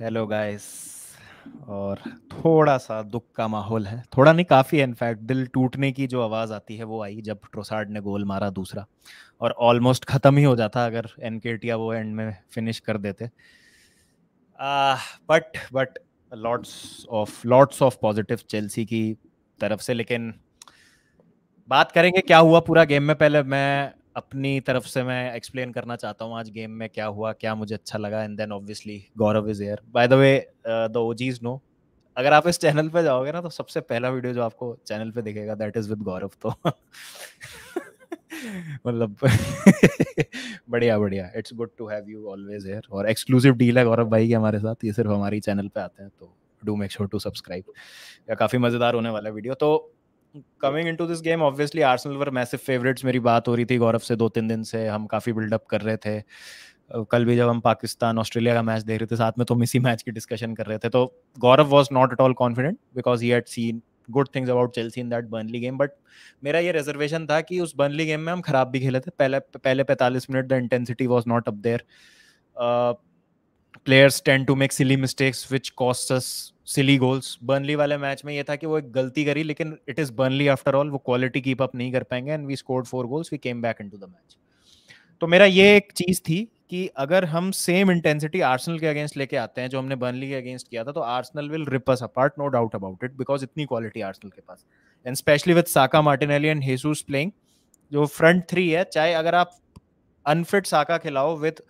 Hello guys और थोड़ा सा दुख का माहौल है थोड़ा नहीं काफ़ी है इनफैक्ट दिल टूटने की जो आवाज़ आती है वो आई जब ट्रोसार्ड ने गोल मारा दूसरा और ऑलमोस्ट ख़त्म ही हो जाता अगर एनकेटिया वो एंड में फिनिश कर देते but but lots of lots of positive Chelsea की तरफ से लेकिन बात करेंगे क्या हुआ पूरा गेम में पहले मैं अपनी तरफ से मैं एक्सप्लेन करना चाहता हूँ आज गेम में क्या हुआ क्या मुझे अच्छा लगा and then obviously Gaurav is here by the way the OGs know अगर आप इस चैनल पे जाओगे ना तो सबसे पहला वीडियो जो आपको चैनल पे दिखेगा दैट इज विद गौरव तो मतलब बढ़िया बढ़िया it's good to have you always here और एक्सक्लूसिव डील है गौरव भाई के हमारे साथ ये सिर्फ हमारे चैनल पे आते हैं तो do make sure to subscribe काफ़ी मज़ेदार होने वाला वीडियो तो coming into this game obviously Arsenal were massive favourites मेरी बात हो रही थी गौरव से दो तीन दिन से हम काफी बिल्डअप कर रहे थे कल भी जब हम पाकिस्तान ऑस्ट्रेलिया का मैच देख रहे थे साथ में तो हम इसी मैच की डिस्कशन कर रहे थे तो Gaurav was not at all confident because he had seen good things about Chelsea in that Burnley game but मेरा ये रिजर्वेशन था कि उस बर्नली गेम में हम खराब भी खेले थे पहले पहले पैंतालीस minute the intensity was not up there players tend to make silly mistakes which cost silly goals Burnley वाले मैच में ये था कि वो एक गलती करी लेकिन it is Burnley after all वो क्वालिटी कीप अप नहीं कर पाएंगे and we scored four goals we came back into the match तो मेरा ये एक चीज थी कि अगर हम सेम इंटेंसिटी आर्सनल के अगेंस्ट लेके आते हैं जो हमने बर्नली के अगेंस्ट किया था तो Arsenal will rip us apart no doubt about it because इतनी क्वालिटी आर्सनल के पास and specially with Saka Martinelli and Jesus playing जो फ्रंट थ्री है चाहे अगर आप अनफिट साका खिलाओ विथ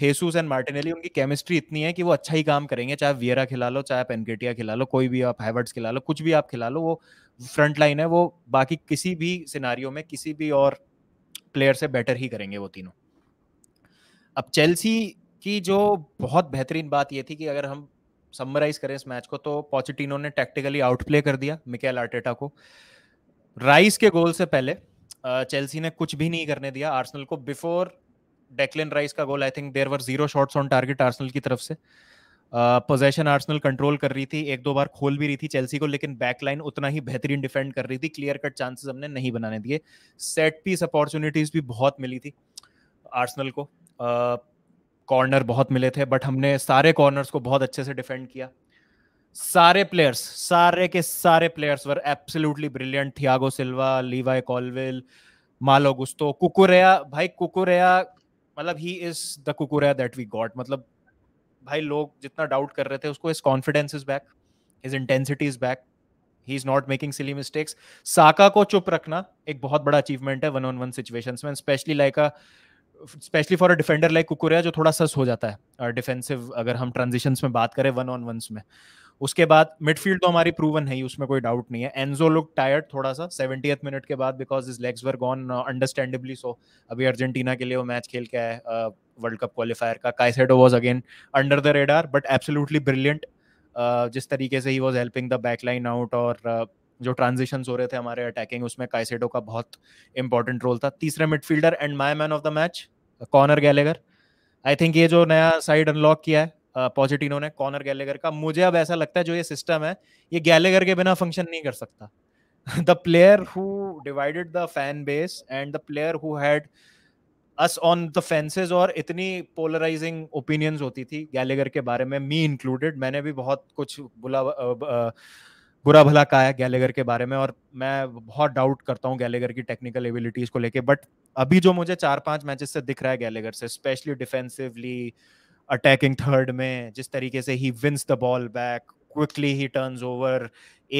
हेसूस एंड मार्टिनेली उनकी केमिस्ट्री इतनी है कि वो अच्छा ही काम करेंगे चाहे वियरा खिला लो चाहे पेनकेटिया खिला लो कोई भी आप हैवर्ड्स खिला लो कुछ भी आप खिला लो वो फ्रंट लाइन है वो बाकी किसी भी सिनारियों में किसी भी और प्लेयर से बेटर ही करेंगे वो तीनों अब चेल्सी की जो बहुत बेहतरीन बात ये थी कि अगर हम समराइज करें इस मैच को तो पॉचिटिनो ने टैक्टिकली आउटप्ले कर दिया मिकेल आर्टेटा को राइस के गोल से पहले चेल्सी ने कुछ भी नहीं करने दिया आर्सनल को बिफोर डेक्लिन राइस का goal I think there were zero shots on target Arsenal की तरफ से पोजेशन uh, आर्सनल कंट्रोल कर रही थी एक दो बार खोल भी रही थी चेल्सी को लेकिन बैकलाइन उतना ही बेहतरीन डिफेंड कर रही थी क्लियर कट चांसेस हमने नहीं बनाने दिए सेट पीस अपॉर्चुनिटीज भी बहुत मिली थी आर्सनल को कॉर्नर uh, बहुत मिले थे बट हमने सारे कॉर्नर्स को बहुत अच्छे से डिफेंड किया सारे प्लेयर्स सारे के सारे players were absolutely brilliant Thiago Silva Levi Colwill Malo Gusto Cucurella भाई कुकुरया मतलब he is the Cucurella that we got मतलब भाई लोग जितना डाउट कर रहे थे उसको his confidence is back his intensity is back he is not making silly mistakes Saka को चुप रखना एक बहुत बड़ा अचीवमेंट है वन ऑन वन सिचुएशन में specially like a specially for a defender like कुकुरिया जो थोड़ा सस हो जाता है डिफेंसिव अगर हम ट्रांजिशन में बात करें वन ऑन वंस में उसके बाद मिडफील्ड तो हमारी प्रूवन है ही उसमें कोई डाउट नहीं है एनजो लुक टायर्ड थोड़ा सा सेवेंटी मिनट के बाद because his legs were gone understandably so अभी अर्जेंटीना के लिए वो मैच खेल के आए वर्ल्ड कप क्वालिफायर का Caicedo was again under the radar but absolutely brilliant जिस तरीके से he was helping the back line out और uh, जो ट्रांजिशन हो रहे थे हमारे अटैकिंग उसमें काइसेडो का बहुत इंपॉर्टेंट रोल था तीसरे midfielder and my man of the match Conor Gallagher I think ये जो नया साइड अनलॉक किया है पॉजिटिनो ने कॉनर गैलेगर का मुझे अब ऐसा लगता है जो ये सिस्टम है ये गैलेगर के बिना फंक्शन नहीं कर सकता the player who divided the fan base and the player who had us on the fences और इतनी पोलराइजिंग ओपिनियंस होती थी गैलेगर के बारे में मी इंक्लूडेड मैंने भी बहुत कुछ बुला बुरा भला कहा है गैलेगर के बारे में और मैं बहुत डाउट करता हूँ गैलेगर की टेक्निकल एबिलिटीज को लेके बट अभी जो मुझे चार पांच मैचेस से दिख रहा है गैलेगर से specially defensively uh, attacking third में जिस तरीके से he wins the ball back quickly he turns over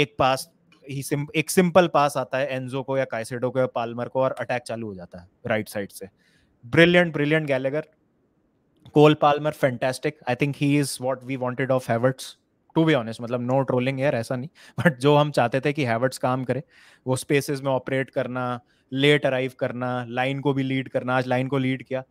एक पास ही सिम, एक सिंपल पास आता है एनजो को या काइसेडो को या पालमर को और अटैक चालू हो जाता है राइट साइड से brilliant brilliant Gallagher Cole Palmer fantastic I think he is what we wanted of Havertz to be honest मतलब नो ट्रोलिंग यार ऐसा नहीं बट जो हम चाहते थे कि हैवर्ट्स काम करे वो स्पेसेस में ऑपरेट करना लेट अराइव करना लाइन को भी लीड करना आज लाइन को लीड किया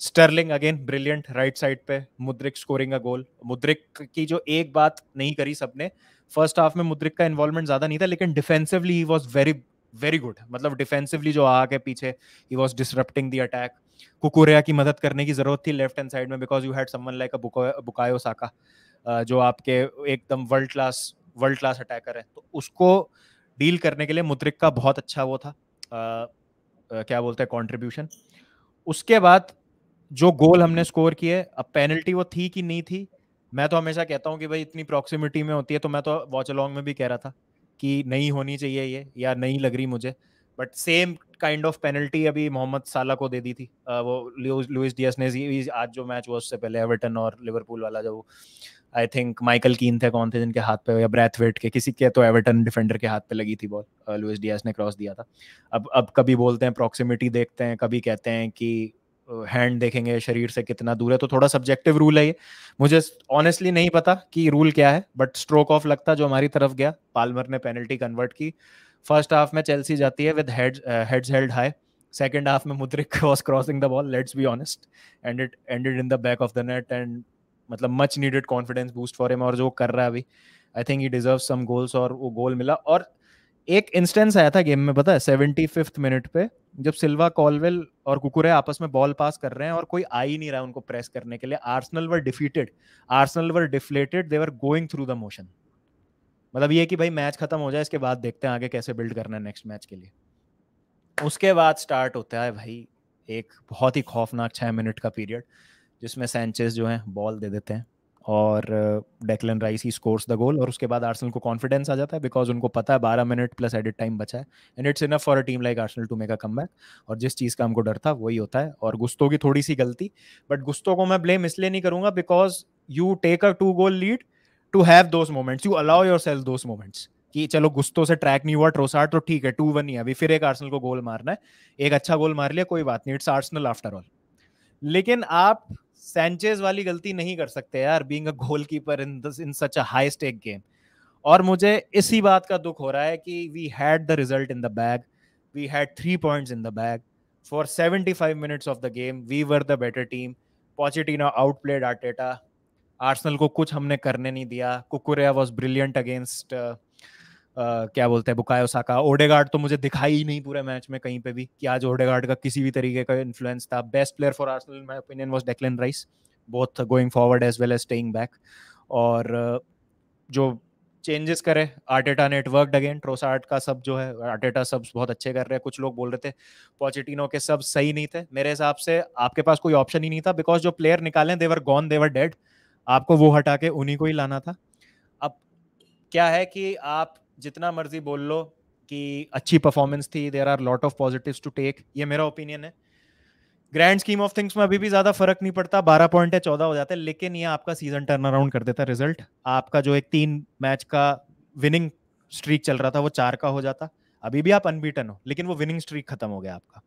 Sterling again brilliant right side पे मुद्रिक स्कोरिंग अ गोल मुद्रिक की जो एक बात नहीं करी सबने फर्स्ट हाफ में मुद्रिक का इन्वॉल्वमेंट ज्यादा नहीं था लेकिन defensively he very very good मतलब डिफेंसिवली जो आगे पीछे he was disrupting the attack Cucurella की मदद करने की जरूरत थी लेफ्ट हैंड साइड में because you had someone like a Bukayo Saka जो आपके एकदम world class world class attacker है तो उसको डील करने के लिए मुद्रिक का बहुत अच्छा वो था आ, आ, क्या बोलते हैं कॉन्ट्रीब्यूशन उसके बाद जो गोल हमने स्कोर किए अब पेनल्टी वो थी कि नहीं थी मैं तो हमेशा कहता हूँ कि भाई इतनी प्रॉक्सिमिटी में होती है तो मैं तो वॉच अलॉन्ग में भी कह रहा था कि नहीं होनी चाहिए ये या नहीं लग रही मुझे but same kind of penalty अभी मोहम्मद साला को दे दी थी वो लुइस डियस ने आज जो मैच हुआ उससे पहले एवर्टन और लिवरपूल वाला जो आई थिंक माइकल कीन थे कौन थे जिनके हाथ पे या ब्रैथवेट के किसी के तो एवर्टन डिफेंडर के हाथ पे लगी थी बॉल लुइस डियास ने क्रॉस दिया था अब अब कभी बोलते हैं प्रॉक्सिमिटी देखते हैं कभी कहते हैं कि हैंड देखेंगे शरीर से कितना दूर है तो थोड़ा सब्जेक्टिव रूल है ये मुझे ऑनेस्टली नहीं पता कि रूल क्या है बट स्ट्रोक ऑफ लगता जो हमारी तरफ गया पालमर ने पेनल्टी कन्वर्ट की फर्स्ट हाफ में चेल्सी जाती है with head heads held high second half में Mudryk was crossing the ball let's be honest and it ended in the back of the net and मतलब much needed confidence boost for him और जो कर रहा है अभी I think he deserve some goals और वो गोल मिला और एक इंस्टेंस आया था गेम में पता है सेवेंटी फिफ्थ मिनट पे जब सिल्वा कॉलवेल और कुकुरे आपस में बॉल पास कर रहे हैं और कोई आ ही नहीं रहा उनको प्रेस करने के लिए Arsenal were defeated Arsenal were deflated they were going through the motion मतलब ये कि भाई मैच खत्म हो जाए इसके बाद देखते हैं आगे कैसे बिल्ड करना है नेक्स्ट मैच के लिए उसके बाद स्टार्ट होता है भाई एक बहुत ही खौफनाक छः मिनट का पीरियड जिसमें सेंचेस जो है बॉल दे देते हैं और Declan Rice he scores the goal और उसके बाद आर्सनल को कॉन्फिडेंस आ जाता है बिकॉज उनको पता है बारह मिनट प्लस एडिट टाइम बचा है and it's enough for a team like Arsenal to make a come और जिस चीज़ का हमको डर था वही होता है और गुस्तों की थोड़ी सी गलती बट गुस्तों को मैं ब्लेम इसलिए नहीं करूंगा because you take a two goal lead to have those moments you allow yourself those moments कि चलो गुस्तों से ट्रैक नहीं हुआ ट्रोसार तो ठीक है टू वन ही अभी फिर एक आर्सनल को गोल मारना है एक अच्छा गोल मार लिया कोई बात नहीं इट्स आर्सनल आफ्टर ऑल लेकिन आप सैंचेज वाली गलती नहीं कर सकते यार being a goalkeeper in this in such a high stake game और मुझे इसी बात का दुख हो रहा है कि we had the result in the bag we had three points in the bag for 75 minutes of the game we were the better team Pochettino outplayed Arteta Arsenal को कुछ हमने करने नहीं दिया कुकुरिया वाज ब्रिलियंट अगेंस्ट uh, क्या बोलते हैं बुकायो साका ओडेगार्ड तो मुझे दिखाई ही नहीं पूरे मैच में कहीं पे भी कि आज ओडेगार्ड का किसी भी तरीके का इन्फ्लुएंस था best player for Arsenal my opinion was Declan Rice both going forward as well as staying back और जो चेंजेस करे आर्टेटा नेटवर्क अगेन ट्रोसार्ट का सब जो है आर्टेटा सब्स बहुत अच्छे कर रहे हैं कुछ लोग बोल रहे थे पॉचिटिनो के सब सही नहीं थे मेरे हिसाब से आपके पास कोई ऑप्शन ही नहीं था बिकॉज जो प्लेयर निकाले देवर गॉन देवर डेड आपको वो हटा के उन्हीं को ही लाना था अब क्या है कि आप जितना मर्जी बोल लो कि अच्छी परफॉर्मेंस थी there are lot of positive to take ये मेरा ओपिनियन है ग्रैंड स्कीम ऑफ थिंग्स में अभी भी ज्यादा फर्क नहीं पड़ता बारह पॉइंट है चौदह हो जाते हैं लेकिन ये आपका सीजन टर्न अराउंड कर देता रिजल्ट आपका जो एक तीन मैच का विनिंग स्ट्रीक चल रहा था वो चार का हो जाता अभी भी आप अनबीटन हो लेकिन वो विनिंग स्ट्रीक खत्म हो गया आपका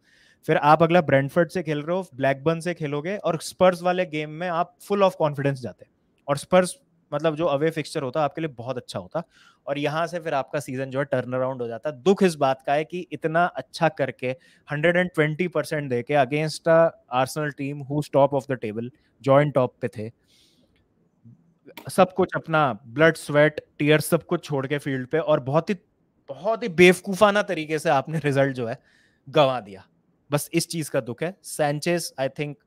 फिर आप अगला ब्रेंडफर्ड से खेल रहे हो ब्लैकबर्न से खेलोगे और स्पर्स वाले गेम में आप फुल ऑफ कॉन्फिडेंस जाते और स्पर्स मतलब जो अवे फिक्सचर होता आपके लिए बहुत अच्छा होता और यहाँ से फिर आपका सीजन जो है टर्न अराउंड हो जाता दुख इस बात का है कि इतना अच्छा करके 120 परसेंट दे के against Arsenal team who top of the table joint top पे थे सब कुछ अपना ब्लड स्वेट टीयर सब कुछ छोड़ के फील्ड पे और बहुत ही बहुत ही बेवकूफाना तरीके से आपने रिजल्ट जो है गंवा दिया बस इस चीज का दुख है सैंचेस आई थिंक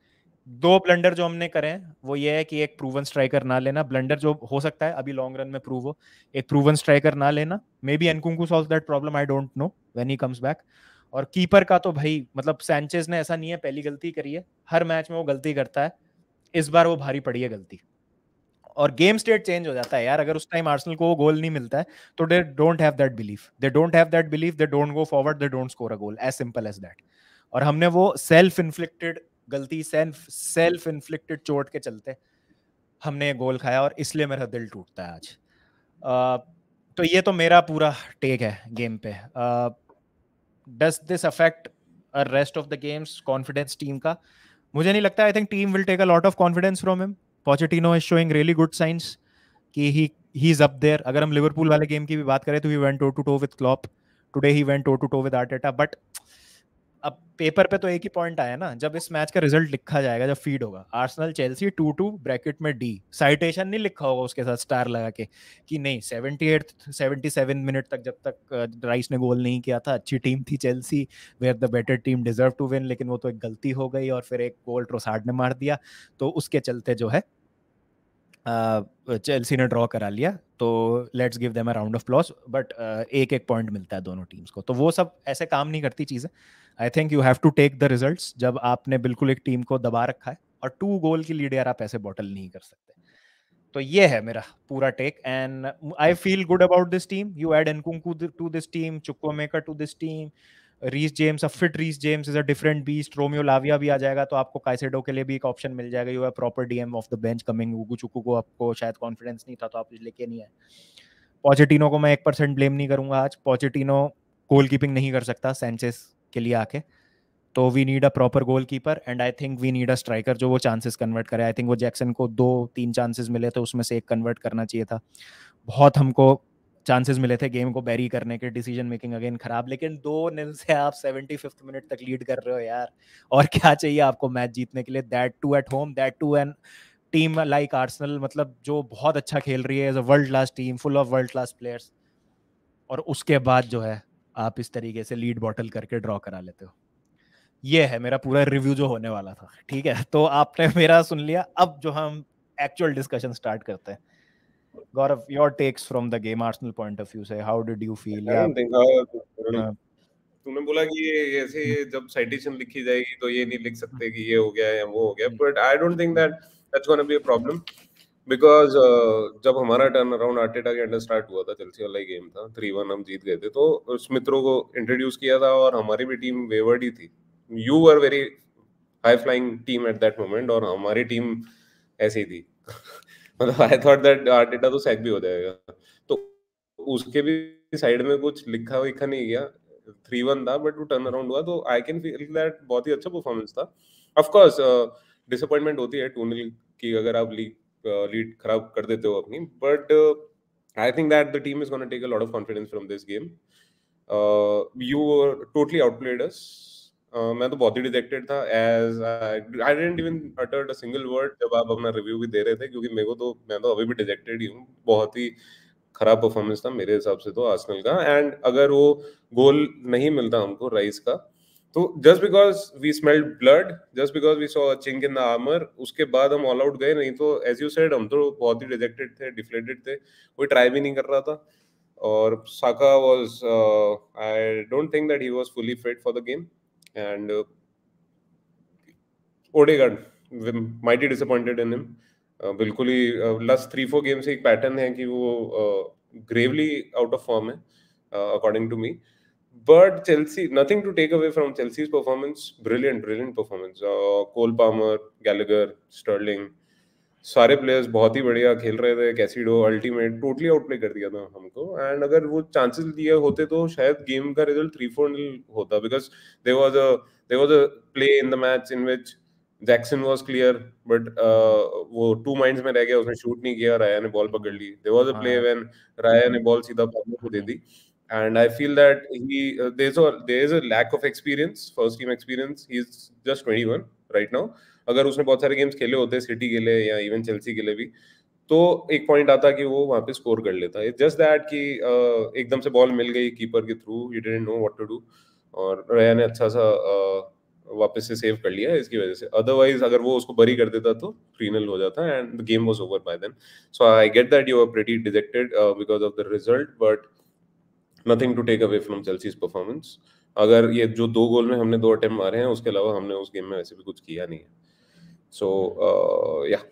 दो ब्लंडर जो हमने करे हैं वो ये है कि एक प्रूवन स्ट्राइकर ना लेना ब्लंडर जो हो सकता है अभी लॉन्ग रन में प्रूव हो एक प्रूवन स्ट्राइकर ना लेना maybe Nkunku solve that problem I don't know when he comes back और कीपर का तो भाई मतलब सैंचेज ने ऐसा नहीं है पहली गलती करी है हर मैच में वो गलती करता है इस बार वो भारी पड़ी है गलती और गेम स्टेट चेंज हो जाता है यार अगर उस टाइम आर्सनल को वो गोल नहीं मिलता है तो they don't have that belief they don't have that belief they don't go forward they don't score a goal as simple as that और हमने वो सेल्फ इन्फ्लिक्टेड गलती सेल्फ सेल्फ इन्फ्लिक्टेड चोट के चलते हमने ये गोल खाया और इसलिए मेरा दिल टूटता है आज uh, तो ये तो मेरा पूरा टेक है गेम पे does this affect rest of the games confidence team का मुझे नहीं लगता I think team will take a lot of confidence from him Pochettino is showing really good signs कि he he is up there अगर हम Liverpool वाले game की भी बात करें तो he went toe to toe with Klopp today he went toe to toe with Arteta but अब पेपर पे तो एक ही पॉइंट आया ना जब इस मैच का रिजल्ट लिखा जाएगा जब फीड होगा Arsenal Chelsea two two bracket में डी साइटेशन नहीं लिखा होगा उसके साथ स्टार लगा के कि नहीं seventy eight seventy seven minute तक जब तक राइस ने गोल नहीं किया था अच्छी टीम थी Chelsea are the better team deserve to win लेकिन वो तो एक गलती हो गई और फिर एक गोल ट्रोसार्ड ने मार दिया तो उसके चलते जो है चेल्सी ने ड्रॉ करा लिया तो let's give them a round of applause but एक एक पॉइंट मिलता है दोनों टीम्स को तो वो सब ऐसे काम नहीं करती चीज़ें I think you have to take the result जब आपने बिल्कुल एक टीम को दबा रखा है और टू गोल की लीड यार आप ऐसे बॉटल नहीं कर सकते तो ये है मेरा पूरा take and I feel good about this team you add Nkunku to this team Chukwuemeka to this team Reece James अब fit Reece James is a different beast Romeo Lavia भी आ जाएगा तो आपको काइसेडो के लिए भी एक ऑप्शन मिल जाएगा यू है proper DM off the bench coming Chukwu को आपको शायद कॉन्फिडेंस नहीं था तो आप लेके नहीं आए पॉजिटिनो को मैं एक परसेंट ब्लेम नहीं करूंगा आज पॉजिटिनो गोल कीपिंग नहीं कर सकता सेंसेस के लिए आके तो we need a proper goalkeeper and I think we need a striker जो वो चांसेस कन्वर्ट करे आई थिंक वो जैक्सन को दो तीन चांसेस मिले थे तो उसमें से एक कन्वर्ट करना चाहिए था बहुत हमको चांसेस मिले थे गेम को बैरी करने के डिसीजन मेकिंग अगेन खराब लेकिन दो नील से आप सेवेंटी फिफ्थ मिनट तक लीड कर रहे हो यार और क्या चाहिए आपको मैच जीतने के लिए that two at home that to an team like Arsenal मतलब जो बहुत अच्छा खेल रही है as a world class team full of world class players और उसके बाद जो है आप इस तरीके से लीड बॉटल करके ड्रॉ करा लेते हो ये है मेरा पूरा रिव्यू जो होने वाला था ठीक है तो आपने मेरा सुन लिया अब जो हम एक्चुअल डिस्कशन स्टार्ट करते हैं Gaurav, your takes from the game Arsenal point of view. Say, how did you feel? I don't think, uh, yeah. तुमने बोला कि ये ऐसे hmm. जब साइटेशन लिखी जाएगी तो ये नहीं लिख सकते कि ये हो गया या वो हो गया but I don't think that that's gonna be a problem because जब हमारा टर्न अराउंड आर्टेटा के अंडर स्टार्ट हुआ था चेल्सी वाला गेम था थ्री वन हम जीत गए थे तो स्मित्रो को इंट्रोड्यूस किया था और हमारी भी टीम वेवर्ड ही थी you are very high flying team at that moment और हमारी टीम ऐसी थी मतलब I thought that Arteta तो सैक भी हो जाएगा तो उसके भी साइड में कुछ लिखा लिखा नहीं गया थ्री वन था बट वो टर्न अराउंड हुआ तो आई कैन फील दैट बहुत ही अच्छा परफॉर्मेंस था ऑफकोर्स डिसअपॉइंटमेंट uh, होती है टूनल की अगर आप लीग लीड uh, खराब कर देते हो अपनी but I think that the team is gonna take a lot of confidence from this game you totally outplayed us मैं तो बहुत ही डिजेक्टेड था as I didn't even uttered a single word जब आप अपना रिव्यू भी दे रहे थे क्योंकि मेरे को तो मैं तो अभी भी डिजेक्टेड ही हूँ बहुत ही खराब परफॉर्मेंस था मेरे हिसाब से तो आर्सेनल का एंड अगर वो गोल नहीं मिलता हमको राइस का तो just because we smelled blood just because we saw chink in the armour उसके बाद हम ऑल आउट गए नहीं तो एज यू सेड हम तो बहुत ही डिजेक्टेड थे डिफ्लेटेड थे कोई ट्राई भी नहीं कर रहा था और Saka was I don't think that he was fully fit for the game And uh, Odegaard, mighty disappointed in him. बिल्कुल ही लास्ट थ्री फोर गेम से एक पैटर्न है कि वो ग्रेवली आउट ऑफ फॉर्म है according to me but Chelsea nothing to take away from Chelsea's performance brilliant brilliant performance Cole Palmer Gallagher Sterling सारे players बहुत ही बढ़िया खेल रहे थे कैसीडो अल्टीमेट टोटली आउटप्ले कर दिया था हमको एंड अगर वो चांसेस दिए होते तो शायद गेम का रिजल्ट थ्री फोर नील होता because there was a there was a play in the match in which Jackson was clear but वो टू माइंड्स में रह गया उसने शूट नहीं किया राया ने बॉल पकड़ ली there was a play when Raya ने बॉल सीधा पार्टनर को दे दी and I feel that he uh, there's a there's a lack of experience, first team experience. He's just 21 right now, अगर उसने बहुत सारे गेम्स खेले होते सिटी के लिए या इवन चेल्सी के लिए भी तो एक पॉइंट आता कि वो वहाँ पे स्कोर कर लेता इट जस्ट दैट कि एकदम से बॉल मिल गई कीपर के through you didn't know what to do और रया ने अच्छा सा वापस से सेव कर लिया इसकी वजह से अदरवाइज अगर वो उसको बरी कर देता तो फ्रीनल हो जाता and the game was over by then so I get that you are pretty dejected because of the result but nothing to take away from Chelsea's performance अगर ये जो दो गोल में हमने दो अटेम्प्ट मारे हैं उसके अलावा हमने उस गेम में वैसे भी कुछ किया नहीं है So yeah,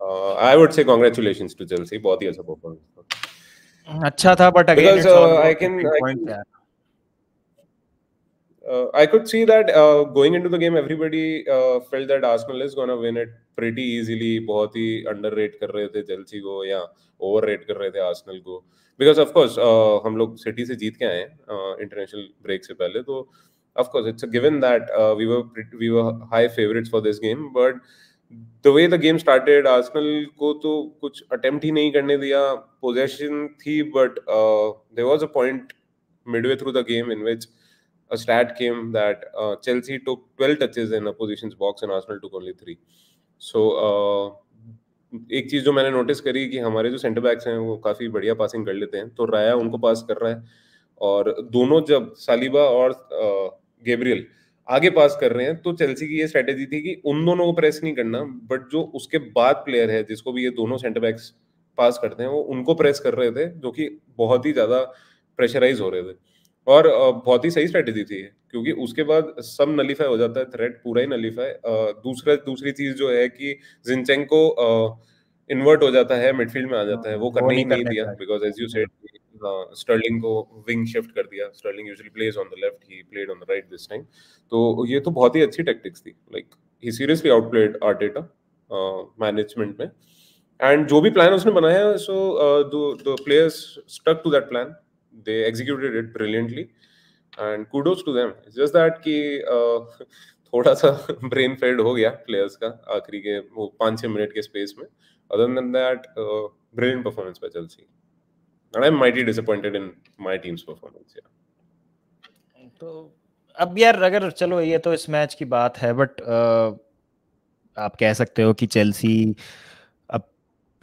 I would say congratulations to Chelsea. बहुत ही अच्छा performance. अच्छा था but again I can Uh, I could see that uh, going into the game, everybody uh, felt that Arsenal is going to win it pretty easily. बहुत ही underrate कर रहे थे Chelsea को या overrate कर रहे थे Arsenal को because of course uh, हम लोग City से जीत के आए हैं uh, international break से पहले तो uh, of course it's a given that uh, we were pretty, we were high favorites for this game but the way the game started arsenal ko to kuch attempt hi nahi karne diya possession thi but uh, there was a point midway through the game in which a stat came that uh, Chelsea took 12 touches in opposition's box and Arsenal took only 3 So uh, एक चीज जो मैंने notice करी कि हमारे जो centre backs हैं वो काफी बढ़िया पासिंग कर लेते हैं तो राया उनको पास कर रहा है और दोनों जब सालिबा और गेब्रियल आगे पास कर रहे हैं तो चेल्सी की ये स्ट्रेटेजी थी कि उन दोनों को प्रेस नहीं करना बट जो उसके बाद प्लेयर है जिसको भी ये दोनों सेंटर बैक्स पास करते हैं वो उनको प्रेस कर रहे थे जो कि बहुत ही ज़्यादा प्रेशराइज हो रहे थे और बहुत ही सही स्ट्रेटेजी थी क्योंकि उसके बाद सब नलीफाई हो जाता है थ्रेट पूरा ही नलीफाई दूसरा दूसरी चीज़ जो है कि जिनचेंग को इन्वर्ट हो जाता है मिडफील्ड में आ जाता है वो हाँ, करने ही नहीं दिया because as you said Sterling हाँ, को विंग शिफ्ट कर दिया Sterling usually plays on the left he played on the right this time तो ये तो बहुत ही अच्छी टैक्टिक्स थी like he seriously outplayed Arteta management में एंड जो भी प्लान उसने बनाया so the players stuck to that plan they executed it brilliantly and kudos to them just that कि uh, थोड़ा सा ब्रेन फेड हो गया प्लेयर्स का आखिरी के वो पाँच छः मिनट के स्पेस में other than that brilliant performance by Chelsea and I'm mighty disappointed in my team's performance. Yeah. तो अब यार अगर चलो ये तो इस मैच की बात है बट uh, आप कह सकते हो कि चेल्सी अब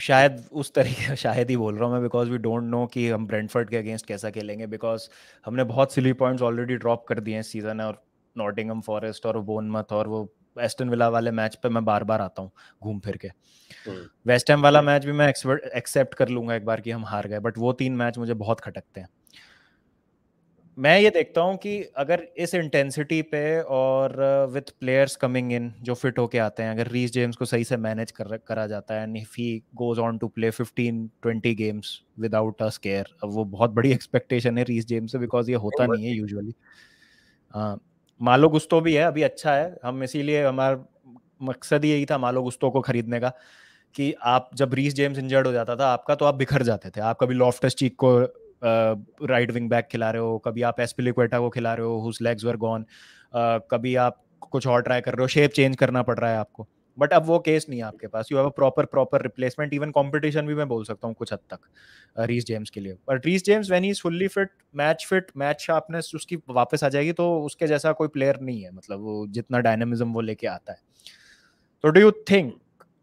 शायद उस तरीके शायद ही बोल रहा हूँ मैं बिकॉज वी डोंट नो कि हम ब्रेंडफर्ड के अगेंस्ट कैसा खेलेंगे बिकॉज हमने बहुत सिली पॉइंट्स ऑलरेडी ड्रॉप कर दिए हैं सीजन और नॉटिंगम फॉरेस्ट और बोनमथ और वो वेस्टर्न विला वाले मैच पे मैं बार बार आता हूँ घूम फिर के वेस्ट हम्म। वाला मैच भी मैं एक्सेप्ट कर लूंगा एक बार कि हम हार गए बट वो तीन मैच मुझे बहुत खटकते हैं मैं ये देखता हूँ कि अगर इस इंटेंसिटी पे और विथ प्लेयर्स कमिंग इन जो फिट होके आते हैं अगर रीस जेम्स को सही से मैनेज कर करा जाता है and if he goes on to play 15 20 games without a scare अब वो बहुत बड़ी एक्सपेक्टेशन है रीस जेम्स से बिकॉज ये होता नहीं है यूजुअली मालो गुस्तो भी है अभी अच्छा है हम इसीलिए हमारा मकसद यही था मालो गुस्तो को खरीदने का कि आप जब रीस जेम्स इंजर्ड हो जाता था आपका तो आप बिखर जाते थे आप कभी लॉफ्टस चीक को राइट विंग बैक खिला रहे हो कभी आप एसपिलिक्वेटा को खिला रहे हो हुज लेग्स वर गॉन कभी आप कुछ और ट्राई कर रहे हो शेप चेंज करना पड़ रहा है आपको बट अब वो केस नहीं है आपके पास you have a proper proper replacement even competition भी मैं बोल सकता हूँ कुछ हद तक रीस जेम्स के लिए but Reece James when he is fully fit match fit match sharpness उसकी वापस आ जाएगी तो उसके जैसा कोई प्लेयर नहीं है मतलब वो जितना डायनामिज्म वो लेके आता है तो डू यू थिंक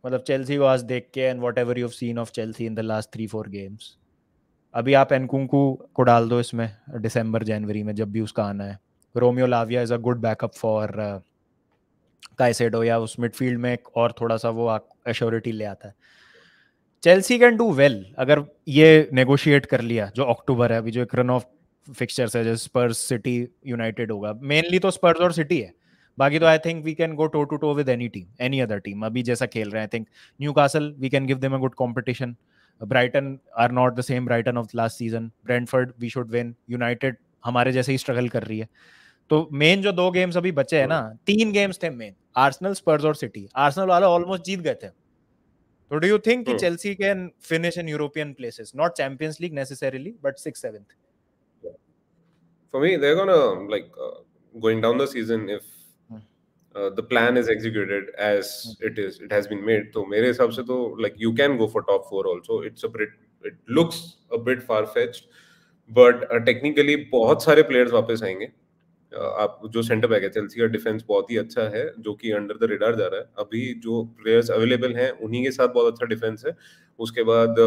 मतलब चेल्सी को आज देख के and whatever you seen of Chelsea in the last three four games अभी आप एनकुंकू को डाल दो इसमें दिसंबर जनवरी में जब भी उसका आना है Romeo Lavia is a good backup for Caicedo या उस मिडफील्ड में एक और थोड़ा सा वो एश्योरिटी ले आता है चेल्सी कैन डू वेल अगर ये नेगोशिएट कर लिया जो अक्टूबर है अभी जो एक रन ऑफ फिक्चर्स है जैसे स्पर्स सिटी यूनाइटेड होगा मेनली तो स्पर्स और सिटी है बाकी तो I think we can go toe to toe with any team any other team अभी जैसा खेल रहे हैं I think Newcastle we can give them a good competition Brighton are not the same Brighton of last season Brentford we should win United हमारे जैसे ही struggle कर रही है तो मेन जो दो गेम्स अभी बचे हैं ना तीन गेम्स थे मेन आर्सेनल स्पर्स और सिटी आर्सेनल वाले ऑलमोस्ट जीत गए थे तो डू यू थिंक कि Chelsea can finish in European places not Champions League necessarily but 6th 7th for me they're going to like uh, going down the season if uh, the plan is executed as it is it has been made so mere hisab se to like you can go for top 4 also it's a bit it looks a bit far fetched but uh, technically bahut sare players वापस आएंगे आप जो centre back है Chelsea का defence बहुत ही अच्छा है जो कि अंडर द रेडार जा रहा है अभी जो प्लेयर्स अवेलेबल हैं उन्हीं के साथ बहुत अच्छा डिफेंस है उसके बाद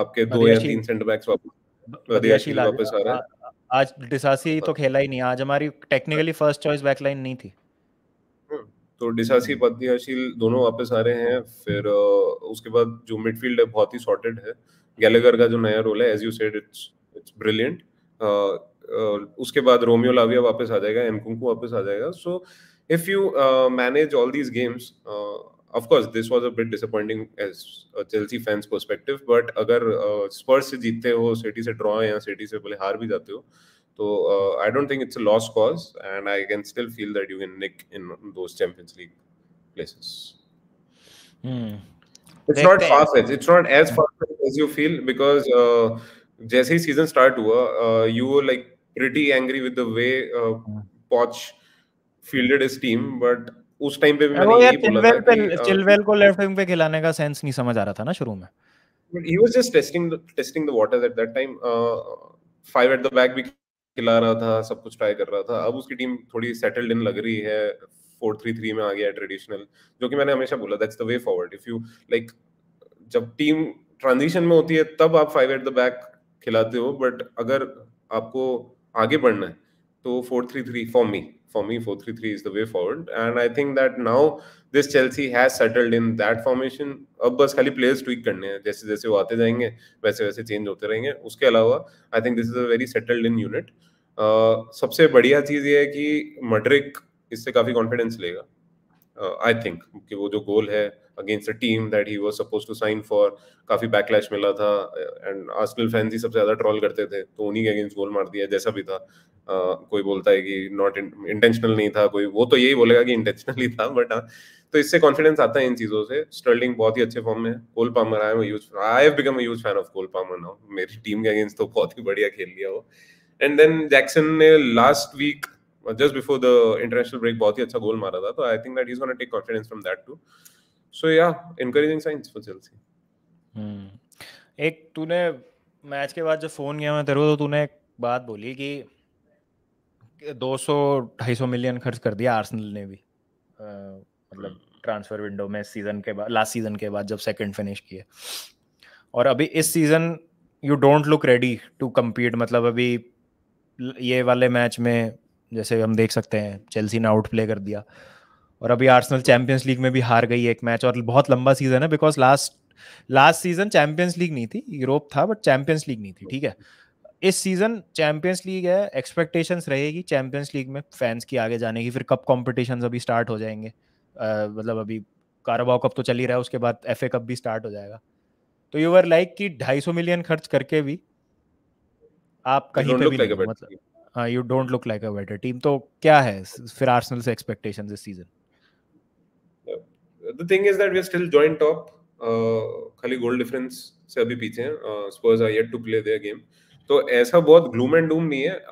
आपके दो या तीन सेंटर बैक्स वापस वापस आ रहा है आज डिसासी तो हाँ। खेला ही नहीं आज हमारी टेक्निकली फर्स्ट चॉइस बैकलाइन नहीं थी हम्म, तो डिसासी पद्याशील दोनों वापस आ रहे हैं फिर उसके बाद जो मिडफील्ड है बहुत ही सॉर्टेड है गैलेगर का जो नया रोल है as you said it's it's brilliant उसके बाद रोमियो लाविया वापस आ जाएगा एनकुंकु वापस आ जाएगा so if you manage all these games of course this was a bit disappointing as Chelsea fans perspective but अगर स्पर्स uh, से जीतते हो सिटी से ड्रॉ या सिटी से पहले हार भी जाते हो तो I don't think it's a loss cause and I can still feel that you can nick in those Champions League places it's not fast it's not as fast as you feel because जैसे ही season start हुआ you uh, like pretty angry with the way uh, हाँ। Poch fielded his team, but उस time पे भी मैंने ये बोला था कि uh, चिलवेल को लेफ्ट विंग पे खिलाने का सेंस नहीं समझ आ रहा था ना शुरू में but he was just testing the, testing the waters at that time uh, five at the भी खिला रहा था सब कुछ ट्राई कर रहा था अब उसकी टीम थोड़ी सेटल्ड इन लग रही है 433 में आ गया ट्रेडिशनल जो कि मैंने हमेशा बोला that's the way forward if you like जब टीम ट्रांजिशन में होती है तब आप फाइव एट द बैक खिलाते हो बट अगर आपको आगे बढ़ना है तो four three three for me for me four three three is the way forward and I think that now this Chelsea has settled in that formation अब बस खाली प्लेयर्स ट्विक करने हैं जैसे जैसे वो आते जाएंगे वैसे वैसे चेंज होते रहेंगे उसके अलावा I think this is a very settled in unit सबसे बढ़िया चीज़ ये है कि मड्रिक इससे काफ़ी कॉन्फिडेंस लेगा आई uh, थिंक कि वो जो गोल है uh, against a team that he was suppose to sign for काफी बैकलैश मिला था एंड आर्सेनल फैंस ही सबसे ज्यादा ट्रोल करते थे तो उन्हीं के अगेंस्ट गोल मार दिया जैसा भी था uh, कोई बोलता है कि नॉट इंटेंशनल नहीं था कोई वो तो यही बोलेगा कि इंटेंशनल ही था बट हाँ, तो इससे कॉन्फिडेंस आता है इन चीजों से स्टर्लिंग बहुत ही अच्छे फॉर्म में है Cole Palmer I am use I have become a huge fan of Cole Palmer now मेरी टीम के अगेंस्ट तो बहुत ही बढ़िया खेल लिया वो एंड देन जैक्सन ने last week just before the international break बहुत ही अच्छा गोल मारा था तो I think that is gonna take confidence from that too so yeah encouraging science for Chelsea एक तूने मैच के बाद जब फोन किया मैं तेरे को तो तूने एक बात बोली कि 200 250 मिलियन खर्च कर दिया आर्सेनल ने भी मतलब ट्रांसफर विंडो में सीजन के बाद लास्ट सीजन के बाद जब सेकंड फिनिश किए और अभी इस season you don't look ready to compete मतलब अभी ये वाले मैच में जैसे हम देख सकते हैं चेल्सी ने आउट प्ले कर दिया और अभी आर्सनल चैंपियंस लीग में भी हार गई एक मैच और बहुत लंबा सीजन है because last last season Champions League नहीं थी यूरोप था बट चैंपियंस लीग नहीं थी ठीक है इस सीजन चैंपियंस लीग है एक्सपेक्टेशंस रहेगी चैंपियंस लीग में फैंस की आगे जाने की फिर कप कॉम्पिटिशन अभी स्टार्ट हो जाएंगे मतलब अभी कारोबाओ कप तो चल ही रहा है उसके बाद एफ कप भी स्टार्ट हो जाएगा तो यू आर लाइक कि ढाई मिलियन खर्च करके भी आप कहीं पे भी like मतलब हाँ you don't look like a better team तो क्या है फिर आर्सनल से एक्सपेक्टेशंस इस season the thing is that we are still joint top खाली गोल डिफरेंस से अभी पीछे हैं Spurs are yet to play their game तो ऐसा बहुत ग्लूम एंड डूम नहीं है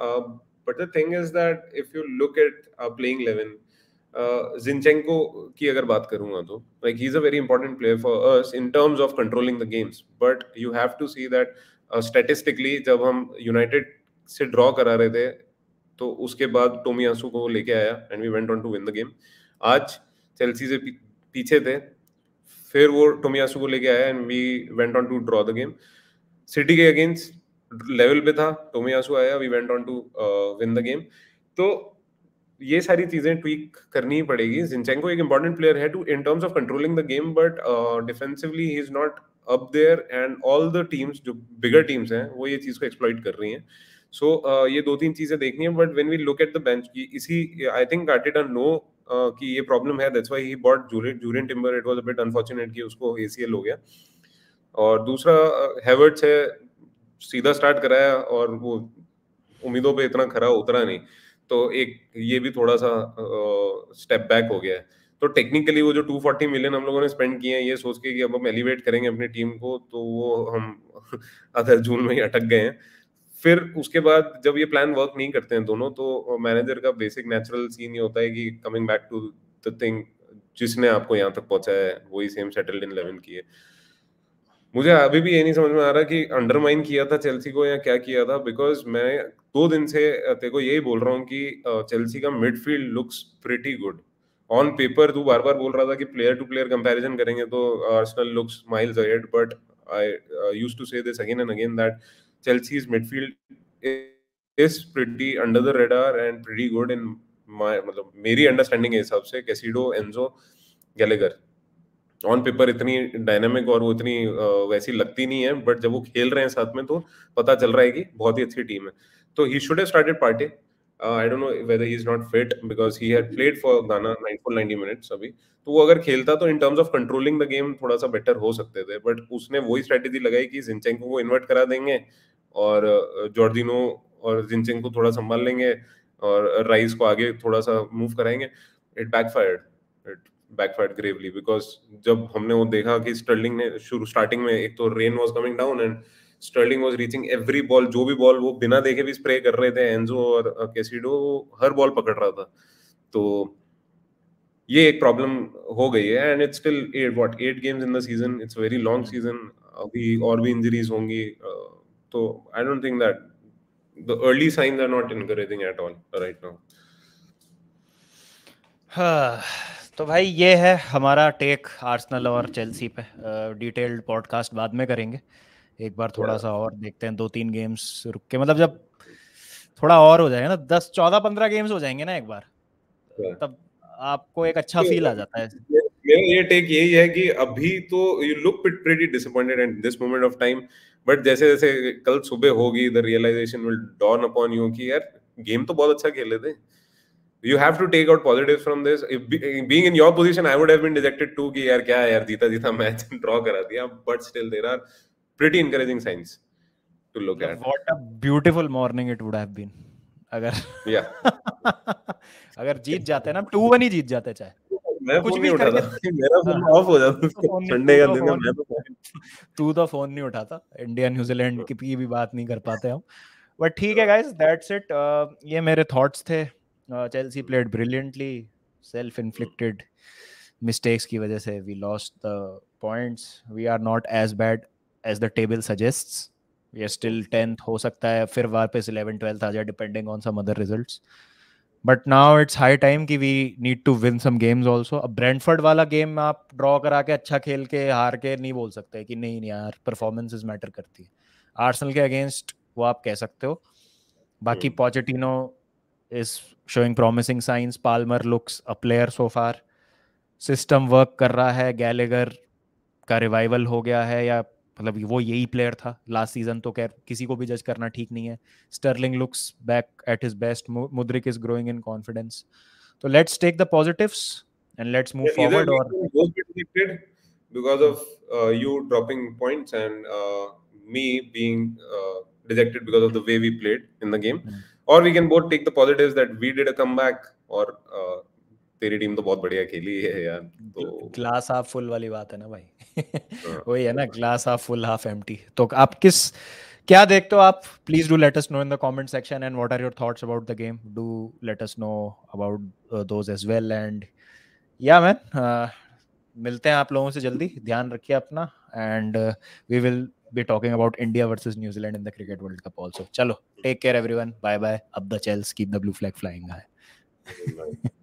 but the thing is that if you look at playing 11 Zinchenko की अगर बात करूंगा तो like he is a very important player for us in terms of controlling the games but you have to see that statistically जब हम United से draw करा रहे थे तो उसके बाद टोमियासू को लेके आया and we went on to win the game आज चेल्सी से पीछे थे फिर वो टोमियासू को लेके आया and we went on to draw the game city के अगेंस्ट लेवल पे था टोमियासू आया we went on to win the game तो ये सारी चीजें ट्वीक करनी ही पड़ेगी जिनचेंको एक इंपॉर्टेंट प्लेयर है too in terms of controlling the game but defensively he is not up there and all the teams जो बिगर टीम्स हैं वो ये चीज को एक्सप्लॉइट कर रही हैं सो so, uh, ये दो तीन चीजें देखनी है but when we look at the bench इसी आई थिंक आर्टेटा नो कि ये प्रॉब्लम है that's why he bought Jurrien Jurrien Timber it was a bit unfortunate कि उसको एसीएल हो गया और दूसरा हैवर्ट्स है सीधा स्टार्ट कराया और वो उम्मीदों पे इतना खरा उतरा नहीं तो एक ये भी थोड़ा सा स्टेप बैक हो गया है तो टेक्निकली वो जो 240 मिलियन हम लोगों ने स्पेंड किए हैं ये सोच के कि अब हम एलिवेट करेंगे अपनी टीम को तो वो हम आधा जून में ही अटक गए हैं फिर उसके बाद जब ये प्लान वर्क नहीं करते हैं दोनों तो मैनेजर का बेसिक नेचुरल सीन ये होता है कि coming back to the thing जिसने आपको यहाँ तक पहुंचा है वही सेम सेटल्ड इन इलेवन की है मुझे अभी भी ये नहीं समझ में आ रहा कि अंडरमाइन किया था चेल्सी को या क्या किया था बिकॉज मैं दो दिन से तेरे को यही बोल रहा हूँ कि चेल्सी का midfield looks pretty good on paper तू बार बार बोल रहा था कि प्लेयर टू प्लेयर कंपेरिजन करेंगे तो Arsenal looks miles ahead but I use to say this again and again that Chelsea's midfield is pretty under the radar and pretty good in my मतलब मेरी अंडरस्टैंडिंग के हिसाब से Caicedo Enzo Gallagher on paper इतनी dynamic और वो इतनी वैसी लगती नहीं है बट जब वो खेल रहे हैं साथ में तो पता चल रहा है कि बहुत ही अच्छी टीम है तो he should have started Partey Uh, I don't know whether he's not fit because he had played for Ghana 9 for 90 minutes अभी तो वो अगर खेलता तो in terms of controlling the game थोड़ा सा बेटर हो सकते थे बट उसने वही स्ट्रेटेजी लगाई कि जिनचेंको को इन्वर्ट करा देंगे और जॉर्डिनो uh, और जिनचेंग को थोड़ा संभाल लेंगे और राइस को आगे थोड़ा सा मूव कराएंगे it backfired it backfired gravely because जब हमने वो देखा कि स्टर्लिंग ने शुरू स्टार्टिंग में एक तो rain was coming down and Sterling was reaching every ball जो भी बॉल वो बिना देखे भी स्प्रे कर रहे थे एनजो और कैसीडो हर बॉल पकड़ रहा था तो ये एक प्रॉब्लम हो गई है and it's still at what at games in the season it's very long season अभी और भी इंजरीज होंगी तो I don't think that the early signs are not encouraging at all right now हाँ तो भाई ये है हमारा टेक आर्सेनल और चेल्सी पे डिटेल्ड पॉडकास्ट बाद में करेंगे एक बार थोड़ा सा और देखते हैं दो तीन गेम्स रुक के मतलब जब थोड़ा और हो जाएगा ना दस चौदह पंद्रह गेम्स हो जाएंगे ना एक बार अच्छा। तब आपको एक अच्छा फील तो आ जाता है मेरा ये टेक यही है कि अभी तो you look pretty disappointed at this moment of time but जैसे जैसे कल सुबह होगी the realization will dawn upon you कि यार गेम तो बहुत अच्छा खेले थे you have to take out positive from this being in your position I would have been dejected too कि यार क्या यार जीता जीता मैच ड्रॉ करा दिया but still there are pretty encouraging signs to look yeah, at. What a beautiful morning it would have been. अगर या अगर जीत जाते ना टू वन ही जीत जाते चाहे मैं कुछ भी उठाता मेरा फोन ऑफ हाँ। हो जाता संडे का दिन मैं तू तो फोन तो तो तो नहीं उठाता इंडिया हाँ। न्यूजीलैंड की भी बात नहीं कर पाते हम बट ठीक है गाइस दैट्स इट ये मेरे थॉट्स थे Chelsea played brilliantly self inflicted mistakes की वजह से we lost the points we are not as bad as the table suggest ये स्टिल टेंथ हो सकता है फिर वापस इलेवन ट्वेल्थ आ जाए depending on some other result but now it's high time कि we need to win some games also अब ब्रेंडफर्ड वाला गेम आप ड्रॉ करा के अच्छा खेल के हार के नहीं बोल सकते कि नहीं नहीं यार परफॉर्मेंस इज मैटर करती है आर्सनल के अगेंस्ट वो आप कह सकते हो बाकी Pochettino is showing promising signs Palmer looks a player so far system work कर रहा है गैलेगर का रिवाइवल हो गया है या मतलब वो यही प्लेयर था लास्ट सीजन तो खैर किसी को भी जज करना ठीक नहीं है Sterling looks back at his best Mudryk is growing in confidence तो let's take the positives and let's move yeah, forward or because of uh, you dropping points and uh, me being uh, rejected because of the way we played in the game mm-hmm. or we can both take the positives that we did a comeback or तेरी team तो बहुत बढ़िया खेली है यार तो glass half full वाली बात है ना भाई हाँ। वही है ना glass half full half empty तो आप किस क्या देखते हो आप please do let us know in the comment section and what are your thoughts about the game do let us know about those as well and yeah man मिलते हैं आप लोगों से जल्दी ध्यान रखिए अपना and we will be talking about India versus New Zealand in the cricket world cup also चलो take care everyone bye bye up the Chels keep the blue flag flying high